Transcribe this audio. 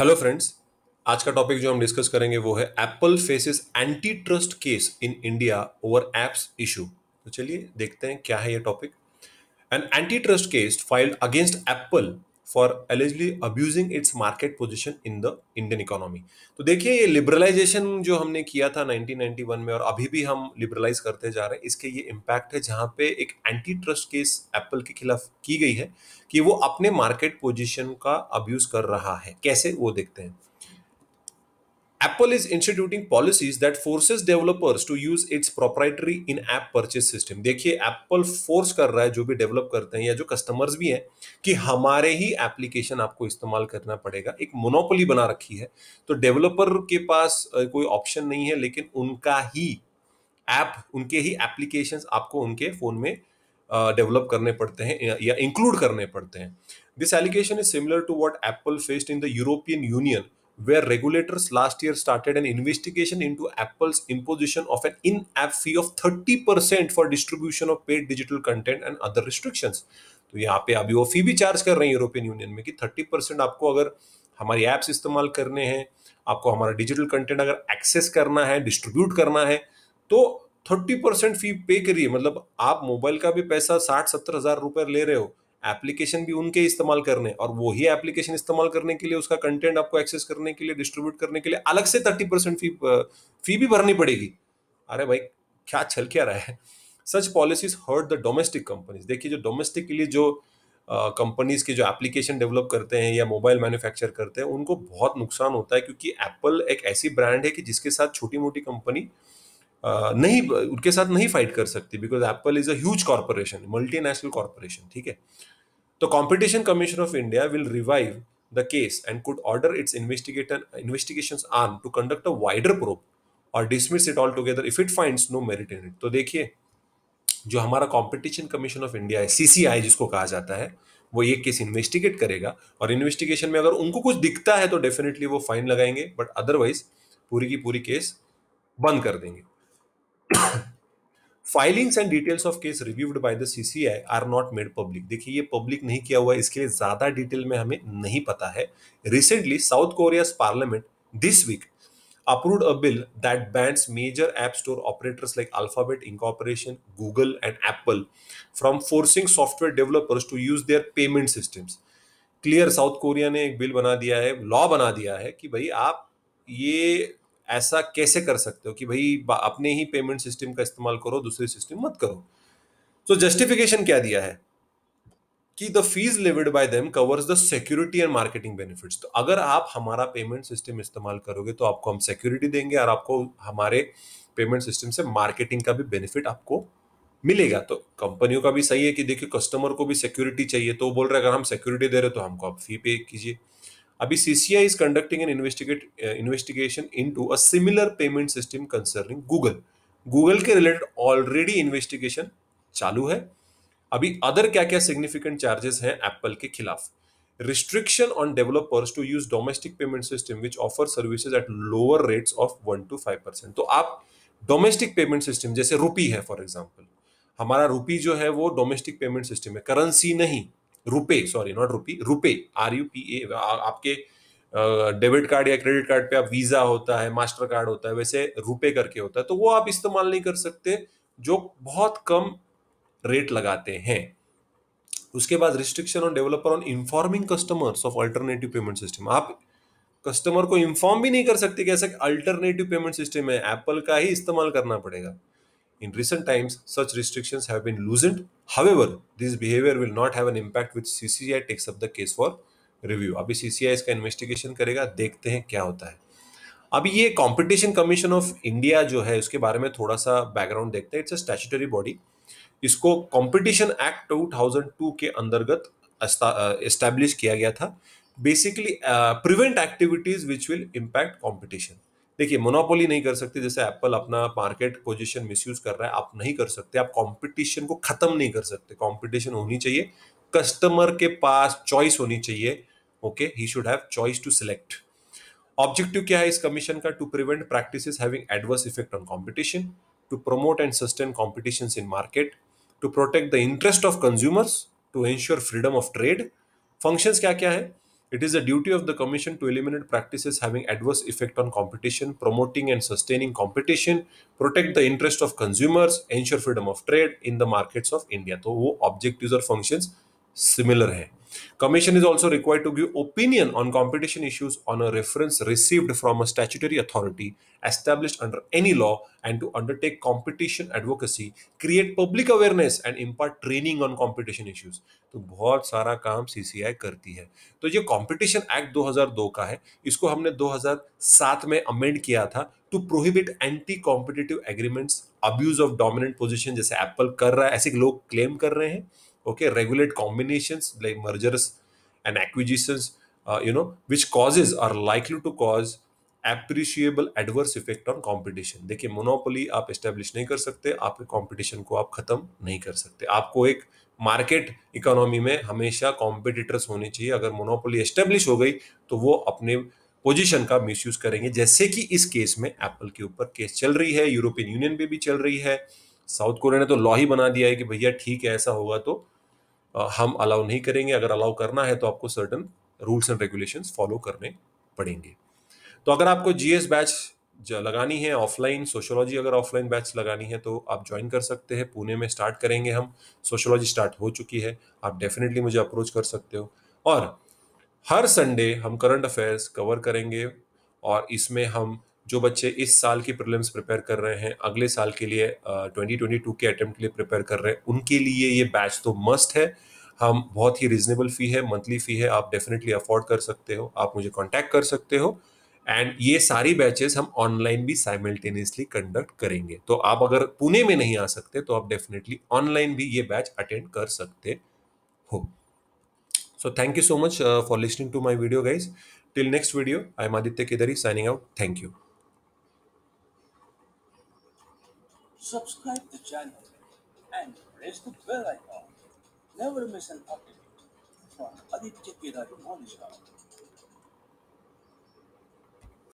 Hello friends आज का topic जो हम डिस्कस करेंगे वो है Apple faces anti trust case in India over apps issue तो चलिए देखते हैं क्या है ये topic an anti trust case filed against Apple for allegedly abusing its market position in the Indian economy तो देखिए ये लिबरलाइजेशन जो हमने किया था 1991 में और अभी भी हम लिबरलाइज करते जा रहे हैं इसके ये इम्पैक्ट है जहाँ पे एक एंटी ट्रस्ट केस एप्पल के खिलाफ की गई है कि वो अपने मार्केट पोजिशन का अब्यूज कर रहा है कैसे वो देखते हैं Apple is instituting policies that forces developers to use its proprietary in-app purchase system. देखिए Apple force कर रहा है जो भी develop करते हैं या जो customers भी हैं कि हमारे ही application आपको इस्तेमाल करना पड़ेगा एक monopoly बना रखी है तो developer के पास कोई option नहीं है लेकिन उनका ही app, उनके ही applications आपको उनके phone में develop करने पड़ते हैं या include करने पड़ते हैं This allegation is similar to what Apple faced in the European Union. where regulators last year started an investigation into Apple's imposition of an in app fee of 30% for distribution of paid digital content and other restrictions. तो यहाँ पे अभी वो फी भी charge कर रहे हैं European union में कि 30% आपको अगर हमारी ऐप्स इस्तेमाल करने हैं आपको हमारा डिजिटल कंटेंट अगर एक्सेस करना है डिस्ट्रीब्यूट करना है तो 30% फी पे करिए मतलब आप मोबाइल का भी पैसा साठ सत्तर हजार रुपये ले रहे हो एप्लीकेशन भी उनके इस्तेमाल करने और वही एप्लीकेशन इस्तेमाल करने के लिए उसका कंटेंट आपको एक्सेस करने के लिए डिस्ट्रीब्यूट करने के लिए अलग से थर्टी परसेंट फी फी भी भरनी पड़ेगी अरे भाई क्या छल क्या रहा है such policies hurt the domestic companies देखिए जो डोमेस्टिक के लिए जो कंपनीज के जो एप्लीकेशन डेवलप करते हैं या मोबाइल मैन्युफैक्चर करते हैं उनको बहुत नुकसान होता है क्योंकि एप्पल एक ऐसी ब्रांड है कि जिसके साथ छोटी मोटी कंपनी नहीं उनके साथ नहीं फाइट कर सकती because Apple is a huge corporation multi national corporation ठीक है competition Competition of India will revive the case and could order its investigator investigation arm to conduct a wider probe or dismiss it all together if it find no merit in it तो देखिए जो हमारा competition commission of India है CCI जिसको कहा जाता है वो ये केस इन्वेस्टिगेट करेगा और इन्वेस्टिगेशन में अगर उनको कुछ दिखता है तो डेफिनेटली वो फाइन लगाएंगे बट अदरवाइज पूरी की पूरी केस बंद कर देंगे filings and details of case reviewed by the CCI are not made public देखिए ये पब्लिक नहीं किया हुआ है इसके लिए ज्यादा डिटेल में हमें नहीं पता है recently South Korea parliament this week approve a bill that banned major app store operators like Alphabet incorporation Google and Apple from forcing software developers to use their payment system clear South Korea ने एक bill बना दिया है law बना दिया है कि भाई आप ये ऐसा कैसे कर सकते हो कि भाई अपने ही पेमेंट सिस्टम का इस्तेमाल करो दूसरे सिस्टम मत करो तो जस्टिफिकेशन क्या दिया है कि the fees levied by them covers the security and marketing benefits तो अगर आप हमारा पेमेंट सिस्टम इस्तेमाल करोगे तो आपको हम सिक्योरिटी देंगे और आपको हमारे पेमेंट सिस्टम से मार्केटिंग का भी बेनिफिट आपको मिलेगा तो कंपनियों का भी सही है कि देखिए कस्टमर को भी सिक्योरिटी चाहिए तो वो बोल रहे अगर हम सिक्योरिटी दे रहे हो तो हमको आप फी पे कीजिए अभी CCI is conducting an investigate investigation to a similar payment system concerning Google Google के रिलेटेड ऑलरेडी इन्वेस्टिगेशन चालू है अभी अदर क्या क्या सिग्निफिकेंट चार्जेस हैं एप्पल के खिलाफ restriction on developers to use domestic payment system which offer service at lower rates of one to five percent तो आप डोमेस्टिक पेमेंट सिस्टम जैसे रुपी है फॉर एग्जाम्पल हमारा रूपी जो है वो डोमेस्टिक पेमेंट सिस्टम है करेंसी नहीं RuPay sorry not rupee RuPay R U P A आपके डेबिट कार्ड या क्रेडिट कार्ड पे आप वीजा होता है मास्टर कार्ड होता है वैसे रुपे करके होता है तो वो आप इस्तेमाल नहीं कर सकते जो बहुत कम रेट लगाते हैं उसके बाद restriction on developer on informing customers of alternative payment system आप कस्टमर को इन्फॉर्म भी नहीं कर सकते कि ऐसा अल्टरनेटिव पेमेंट सिस्टम है एप्पल का ही इस्तेमाल करना पड़ेगा In recent times, such restrictions have been loosened. However, this behavior will not have an impact which CCI takes up the case for review अभी सीसीआई इसका इन्वेस्टिगेशन करेगा देखते हैं क्या होता है अभी ये कंपटीशन कमीशन ऑफ इंडिया जो है उसके बारे में थोड़ा सा बैकग्राउंड देखते हैं इट्स अ स्टैचूटरी बॉडी इसको कंपटीशन एक्ट 2002 के अंतर्गत एस्टैब्लिश किया गया था basically prevent activities which will impact competition देखिए मोनोपोली नहीं कर सकते जैसे एप्पल अपना मार्केट पोजीशन मिसयूज कर रहा है आप नहीं कर सकते आप कंपटीशन को खत्म नहीं कर सकते कंपटीशन होनी चाहिए कस्टमर के पास चॉइस होनी चाहिए okay he should have choice to select objective क्या है इस कमीशन का to prevent practice having adverse effect on competition to promote and sustain competition in market to protect the interest of consumers to ensure freedom of trade functions क्या क्या है It is the duty of the Commission to eliminate practices having adverse effect on competition, promoting and sustaining competition, protect the interest of consumers, ensure freedom of trade in the markets of India. So, वो objectives or functions similar हैं Commission is also required to give opinion on competition issues on a reference received from a statutory authority established under any law and to undertake competition advocacy, create public awareness and impart training on competition issues. तो बहुत सारा काम CCI करती है तो ये competition act 2002 का है इसको हमने 2007 में अमेंड किया था to prohibit anti competitive agreements abuse of dominant position जैसे एप्पल कर रहा है ऐसे लोग क्लेम कर रहे हैं okay regulate combinations like mergers and acquisitions uh, you know which causes are likely to cause appreciable adverse effect on competition देखिए monopoly आप establish नहीं कर सकते आपके competition को आप खत्म नहीं कर सकते आपको एक मार्केट इकोनॉमी में हमेशा कॉम्पिटिटर्स होने चाहिए अगर मोनोपोली एस्टेब्लिश हो गई तो वो अपने पोजीशन का मिसयूज करेंगे जैसे कि इस केस में एप्पल के ऊपर केस चल रही है यूरोपियन यूनियन पे भी चल रही है साउथ कोरिया ने तो लॉ ही बना दिया है कि भैया ठीक है ऐसा होगा तो हम अलाउ नहीं करेंगे अगर अलाउ करना है तो आपको certain rules and regulations follow करने पड़ेंगे तो अगर आपको जीएस बैच लगानी है ऑफलाइन सोशोलॉजी अगर ऑफलाइन बैच लगानी है तो आप ज्वाइन कर सकते हैं पुणे में स्टार्ट करेंगे हम सोशोलॉजी स्टार्ट हो चुकी है आप डेफिनेटली मुझे अप्रोच कर सकते हो और हर संडे हम करंट अफेयर्स कवर करेंगे और इसमें हम जो बच्चे इस साल की प्रिलिम्स प्रिपेयर कर रहे हैं अगले साल के लिए ट्वेंटी ट्वेंटी टू के अटेम्प्ट के लिए प्रिपेयर कर रहे हैं उनके लिए ये बैच तो मस्ट है हम बहुत ही रिजनेबल फ़ी है मंथली फ़ी है आप डेफिनेटली अफोर्ड कर सकते हो आप मुझे कॉन्टैक्ट कर सकते हो एंड ये सारी बैचेस हम ऑनलाइन भी साइमल्टेनियसली कंडक्ट करेंगे तो आप अगर पुणे में नहीं आ सकते तो आप डेफिनेटली ऑनलाइन भी ये बैच अटेंड कर सकते हो so thank you so much for listening to my video guys till next video I am Aditya Kedari signing out thank you subscribe the channel and press the bell icon. Never miss an update from Aditya Kedari Monisha.